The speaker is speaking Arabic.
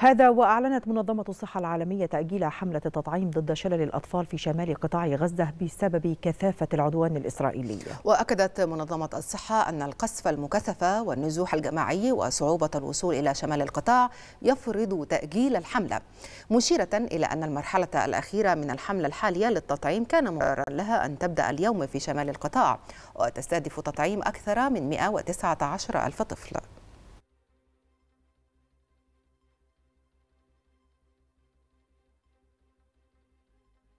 هذا وأعلنت منظمة الصحة العالمية تأجيل حملة التطعيم ضد شلل الأطفال في شمال قطاع غزة بسبب كثافة العدوان الإسرائيلي وأكدت منظمة الصحة أن القصف المكثف والنزوح الجماعي وصعوبة الوصول إلى شمال القطاع يفرض تأجيل الحملة مشيرة إلى أن المرحلة الأخيرة من الحملة الحالية للتطعيم كان مقررا لها أن تبدأ اليوم في شمال القطاع وتستهدف تطعيم أكثر من 119 ألف طفل